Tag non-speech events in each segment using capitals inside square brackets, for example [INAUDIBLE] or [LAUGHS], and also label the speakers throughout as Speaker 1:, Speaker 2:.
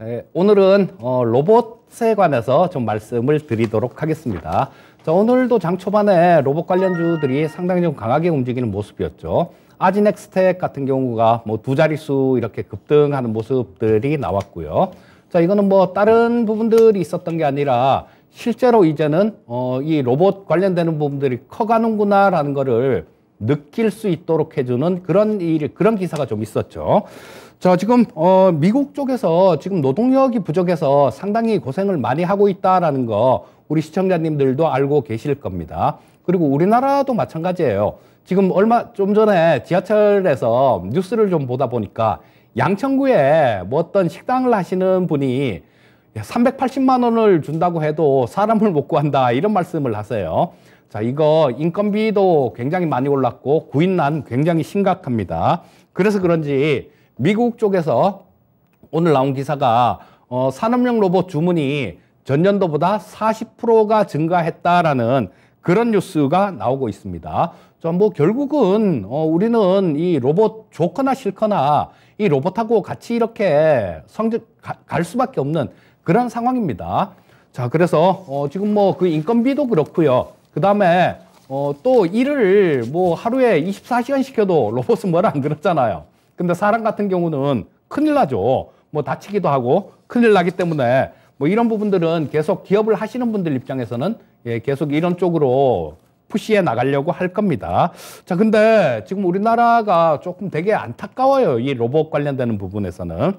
Speaker 1: 예, 오늘은 어, 로봇에 관해서 좀 말씀을 드리도록 하겠습니다. 자, 오늘도 장 초반에 로봇 관련주들이 상당히 좀 강하게 움직이는 모습이었죠. 아지넥스텍 같은 경우가 뭐 두 자릿수 이렇게 급등하는 모습들이 나왔고요. 자, 이거는 뭐 다른 부분들이 있었던 게 아니라 실제로 이제는 어, 이 로봇 관련되는 부분들이 커가는구나라는 거를 느낄 수 있도록 해주는 그런 일, 그런 기사가 좀 있었죠. 자, 지금, 어, 미국 쪽에서 지금 노동력이 부족해서 상당히 고생을 많이 하고 있다라는 거 우리 시청자님들도 알고 계실 겁니다. 그리고 우리나라도 마찬가지예요. 지금 얼마, 좀 전에 지하철에서 뉴스를 좀 보다 보니까 양천구에 뭐 어떤 식당을 하시는 분이 380만 원을 준다고 해도 사람을 못 구한다 이런 말씀을 하세요. 자, 이거 인건비도 굉장히 많이 올랐고 구인난 굉장히 심각합니다. 그래서 그런지 미국 쪽에서 오늘 나온 기사가 어, 산업용 로봇 주문이 전년도보다 40%가 증가했다라는 그런 뉴스가 나오고 있습니다. 뭐 결국은 어, 우리는 이 로봇 좋거나 싫거나 이 로봇하고 같이 이렇게 성적 갈 수밖에 없는 그런 상황입니다. 자 그래서 어, 지금 뭐 그 인건비도 그렇고요. 그 다음에 어, 또 일을 뭐 하루에 24시간 시켜도 로봇은 뭐라 안 그렇잖아요. 근데 사람 같은 경우는 큰일 나죠. 뭐 다치기도 하고 큰일 나기 때문에 뭐 이런 부분들은 계속 기업을 하시는 분들 입장에서는 예, 계속 이런 쪽으로 푸시해 나가려고 할 겁니다. 자, 근데 지금 우리나라가 조금 되게 안타까워요. 이 로봇 관련되는 부분에서는.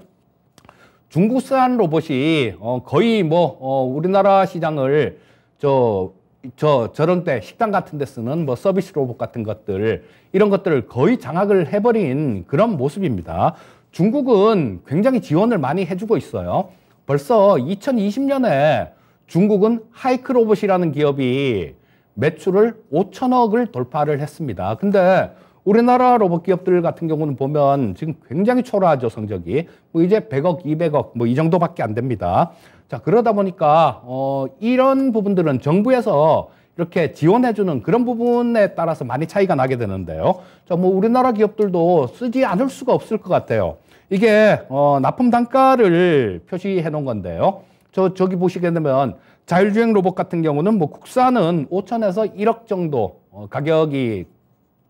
Speaker 1: 중국산 로봇이 어, 거의 뭐 어, 우리나라 시장을 저저 저런 때 식당 같은 데 쓰는 뭐 서비스 로봇 같은 것들 이런 것들을 거의 장악을 해버린 그런 모습입니다. 중국은 굉장히 지원을 많이 해주고 있어요. 벌써 2020년에 중국은 하이크 로봇이라는 기업이 매출을 5천억을 돌파를 했습니다. 근데 우리나라 로봇 기업들 같은 경우는 보면 지금 굉장히 초라하죠, 성적이. 뭐 이제 100억, 200억, 뭐 이 정도밖에 안 됩니다. 자, 그러다 보니까, 어, 이런 부분들은 정부에서 이렇게 지원해주는 그런 부분에 따라서 많이 차이가 나게 되는데요. 자, 뭐 우리나라 기업들도 쓰지 않을 수가 없을 것 같아요. 이게, 어, 납품 단가를 표시해 놓은 건데요. 저, 저기 보시게 되면 자율주행 로봇 같은 경우는 뭐 국산은 5천에서 1억 정도 어, 가격이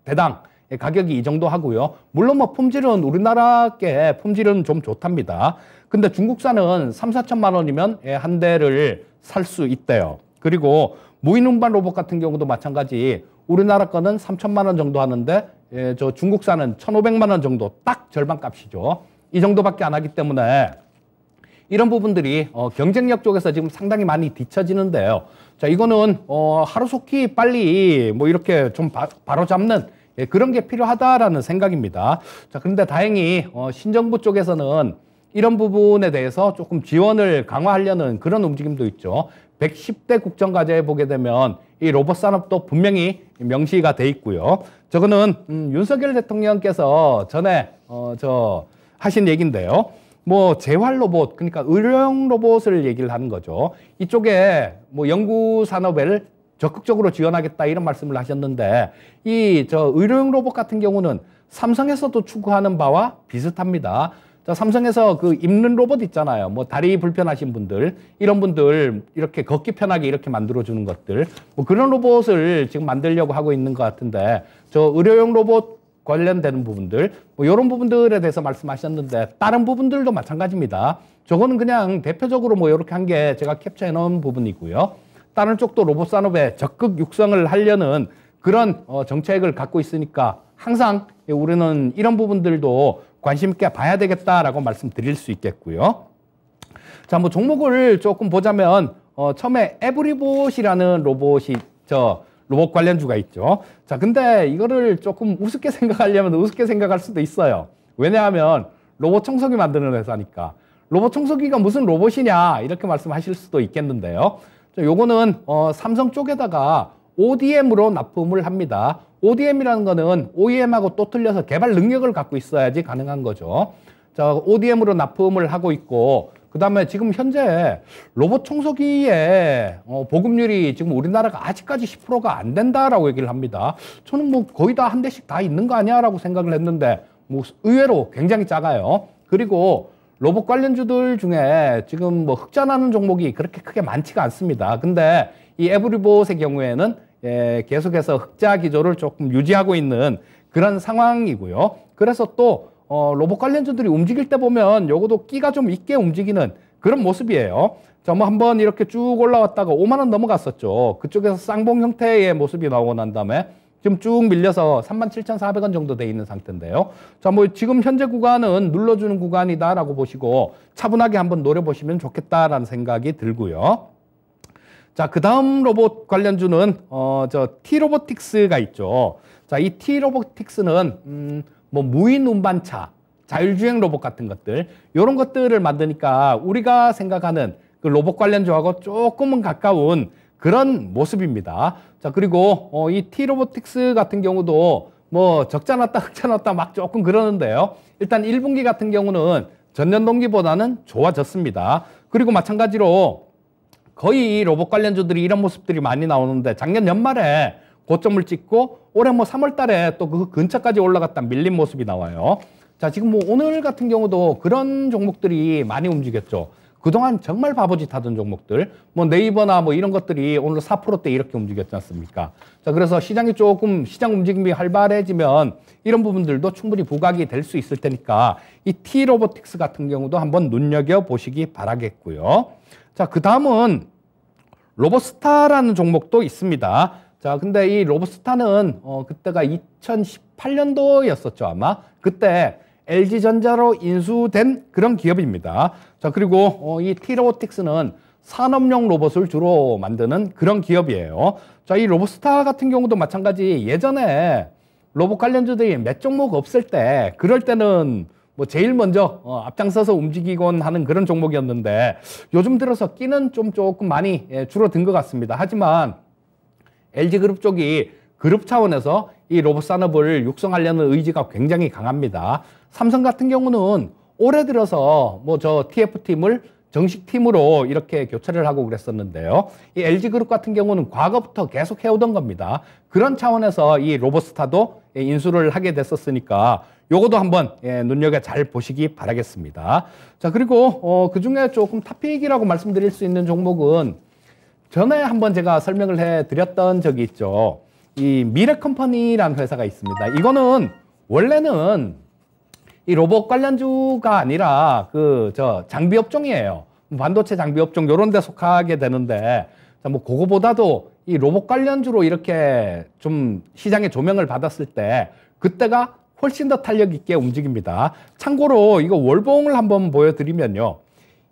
Speaker 1: 대당 예, 가격이 이 정도 하고요. 물론 뭐 품질은 우리나라께 품질은 좀 좋답니다. 근데 중국산은 3, 4천만 원이면 예, 한 대를 살 수 있대요. 그리고 무인 운반 로봇 같은 경우도 마찬가지 우리나라 거는 3천만 원 정도 하는데 예, 저 중국산은 1,500만 원 정도 딱 절반 값이죠. 이 정도밖에 안 하기 때문에 이런 부분들이 어, 경쟁력 쪽에서 지금 상당히 많이 뒤처지는데요. 자, 이거는 어, 하루속히 빨리 뭐 이렇게 좀 바, 바로 잡는 예, 그런 게 필요하다라는 생각입니다. 자, 그런데 다행히 어, 신정부 쪽에서는 이런 부분에 대해서 조금 지원을 강화하려는 그런 움직임도 있죠. 110대 국정과제에 보게 되면 이 로봇 산업도 분명히 명시가 돼 있고요. 저거는 음, 윤석열 대통령께서 전에 어, 저 하신 얘기인데요. 뭐 재활 로봇 그러니까 의료용 로봇을 얘기를 하는 거죠. 이쪽에 뭐 연구 산업을 적극적으로 지원하겠다 이런 말씀을 하셨는데 이 저 의료용 로봇 같은 경우는 삼성에서도 추구하는 바와 비슷합니다. 자, 삼성에서 그 입는 로봇 있잖아요. 뭐 다리 불편하신 분들, 이런 분들 이렇게 걷기 편하게 이렇게 만들어주는 것들, 뭐 그런 로봇을 지금 만들려고 하고 있는 것 같은데, 저 의료용 로봇 관련되는 부분들, 뭐 이런 부분들에 대해서 말씀하셨는데, 다른 부분들도 마찬가지입니다. 저거는 그냥 대표적으로 뭐 이렇게 한 게 제가 캡처해 놓은 부분이고요. 다른 쪽도 로봇 산업에 적극 육성을 하려는 그런 어, 정책을 갖고 있으니까 항상 우리는 이런 부분들도 관심 있게 봐야 되겠다라고 말씀드릴 수 있겠고요. 자, 뭐 종목을 조금 보자면 어, 처음에 에브리봇이라는 로봇이 저 로봇 관련주가 있죠. 자, 근데 이거를 조금 우습게 [LAUGHS] 생각하려면 우습게 생각할 수도 있어요. 왜냐하면 로봇 청소기 만드는 회사니까 로봇 청소기가 무슨 로봇이냐 이렇게 말씀하실 수도 있겠는데요. 요거는 어, 삼성 쪽에다가 ODM으로 납품을 합니다. ODM이라는 거는 OEM하고 또 틀려서 개발 능력을 갖고 있어야지 가능한 거죠. 자, ODM으로 납품을 하고 있고 그 다음에 지금 현재 로봇 청소기의 어, 보급률이 지금 우리나라가 아직까지 10%가 안 된다라고 얘기를 합니다. 저는 뭐 거의 다 한 대씩 다 있는 거 아니야 라고 생각을 했는데 뭐 의외로 굉장히 작아요. 그리고 로봇 관련주들 중에 지금 뭐 흑자나는 종목이 그렇게 크게 많지가 않습니다. 근데 이 에브리봇의 경우에는 예, 계속해서 흑자 기조를 조금 유지하고 있는 그런 상황이고요. 그래서 또 어, 로봇 관련주들이 움직일 때 보면 요것도 끼가 좀 있게 움직이는 그런 모습이에요. 자, 뭐 한번 이렇게 쭉 올라왔다가 5만 원 넘어갔었죠. 그쪽에서 쌍봉 형태의 모습이 나오고 난 다음에 지금 쭉 밀려서 37,400원 정도 돼 있는 상태인데요. 자, 뭐 지금 현재 구간은 눌러주는 구간이다라고 보시고 차분하게 한번 노려보시면 좋겠다라는 생각이 들고요. 자, 그 다음 로봇 관련주는 어, 저 T로보틱스가 있죠. 자, 이 T로보틱스는 음, 뭐 무인 운반차, 자율주행 로봇 같은 것들 이런 것들을 만드니까 우리가 생각하는 그 로봇 관련주하고 조금은 가까운 그런 모습입니다. 자, 그리고 어, 이 T로보틱스 같은 경우도 뭐 적자 났다 흑자 났다 막 조금 그러는데요. 일단 1분기 같은 경우는 전년 동기보다는 좋아졌습니다. 그리고 마찬가지로 거의 로봇 관련주들이 이런 모습들이 많이 나오는데 작년 연말에 고점을 찍고 올해 뭐 3월 달에 또 그 근처까지 올라갔다 밀린 모습이 나와요. 자, 지금 뭐 오늘 같은 경우도 그런 종목들이 많이 움직였죠. 그동안 정말 바보짓 하던 종목들, 뭐 네이버나 뭐 이런 것들이 오늘 4%대 이렇게 움직였지 않습니까? 자, 그래서 시장이 조금 시장 움직임이 활발해지면 이런 부분들도 충분히 부각이 될 수 있을 테니까 이 T로보틱스 같은 경우도 한번 눈여겨 보시기 바라겠고요. 자, 그 다음은 로보스타라는 종목도 있습니다. 자, 근데 이 로보스타는 어, 그때가 2018년도였었죠, 아마. 그때 LG전자로 인수된 그런 기업입니다. 자, 그리고 어, 이 티로틱스는 산업용 로봇을 주로 만드는 그런 기업이에요. 자, 이 로봇스타 같은 경우도 마찬가지 예전에 로봇 관련주들이 몇 종목 없을 때 그럴 때는 뭐 제일 먼저 어, 앞장서서 움직이곤 하는 그런 종목이었는데 요즘 들어서 끼는 좀 조금 많이 예, 줄어든 것 같습니다. 하지만 LG그룹 쪽이 그룹 차원에서 이 로봇 산업을 육성하려는 의지가 굉장히 강합니다. 삼성 같은 경우는 올해 들어서 뭐 저 TF팀을 정식 팀으로 이렇게 교체를 하고 그랬었는데요. 이 LG그룹 같은 경우는 과거부터 계속 해오던 겁니다. 그런 차원에서 이 로보스타도 예, 인수를 하게 됐었으니까 요것도 한번 예, 눈여겨 잘 보시기 바라겠습니다. 자, 그리고 어, 그 중에 조금 탑픽이라고 말씀드릴 수 있는 종목은 전에 한번 제가 설명을 해 드렸던 적이 있죠. 이 미래 컴퍼니라는 회사가 있습니다. 이거는 원래는 이 로봇 관련주가 아니라 그 저 장비 업종이에요. 뭐 반도체 장비 업종 이런데 속하게 되는데 뭐 그거보다도 이 로봇 관련주로 이렇게 좀 시장의 조명을 받았을 때 그때가 훨씬 더 탄력 있게 움직입니다. 참고로 이거 월봉을 한번 보여드리면요.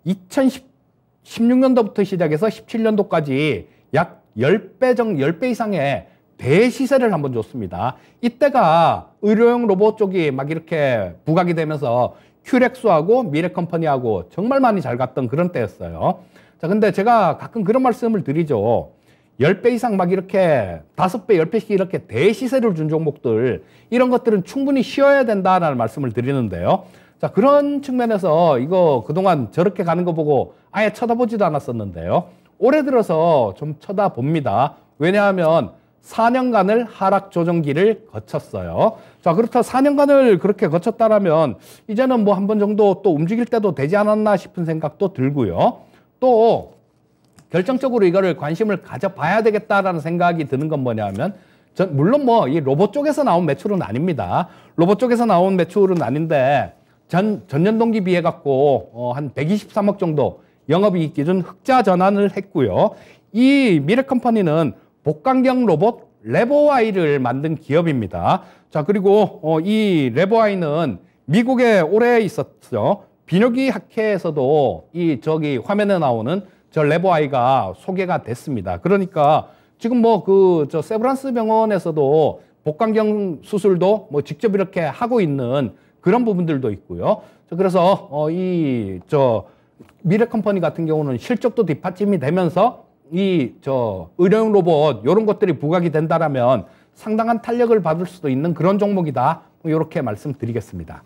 Speaker 1: 2016년도부터 시작해서 17년도까지 약 10배 정 10배 이상의 대 시세를 한번 줬습니다. 이때가 의료용 로봇 쪽이 막 이렇게 부각이 되면서 큐렉스하고 미래컴퍼니하고 정말 많이 잘 갔던 그런 때였어요. 자, 근데 제가 가끔 그런 말씀을 드리죠. 10배 이상 막 이렇게 5배, 10배씩 이렇게 대시세를 준 종목들 이런 것들은 충분히 쉬어야 된다라는 말씀을 드리는데요. 자, 그런 측면에서 이거 그동안 저렇게 가는 거 보고 아예 쳐다보지도 않았었는데요. 올해 들어서 좀 쳐다봅니다. 왜냐하면 4년간을 하락 조정기를 거쳤어요. 자, 그렇다 4년간을 그렇게 거쳤다라면 이제는 뭐 한 번 정도 또 움직일 때도 되지 않았나 싶은 생각도 들고요. 또 결정적으로 이거를 관심을 가져봐야 되겠다라는 생각이 드는 건 뭐냐면 전 물론 뭐 이 로봇 쪽에서 나온 매출은 아닙니다. 로봇 쪽에서 나온 매출은 아닌데 전 전년 동기 비해 갖고 어, 한 123억 정도 영업이익 기준 흑자 전환을 했고요. 이 미래컴퍼니는 복강경 로봇 레버와이를 만든 기업입니다. 자, 그리고 어, 이 레버와이는 미국에 오래 있었죠. 비뇨기 학회에서도 이 저기 화면에 나오는 저 레버아이가 소개가 됐습니다. 그러니까 지금 뭐 그 저 세브란스 병원에서도 복강경 수술도 뭐 직접 이렇게 하고 있는 그런 부분들도 있고요. 그래서 어이 저 미래 컴퍼니 같은 경우는 실적도 뒷받침이 되면서 이저 의료용 로봇 이런 것들이 부각이 된다면 상당한 탄력을 받을 수도 있는 그런 종목이다. 이렇게 뭐 말씀드리겠습니다.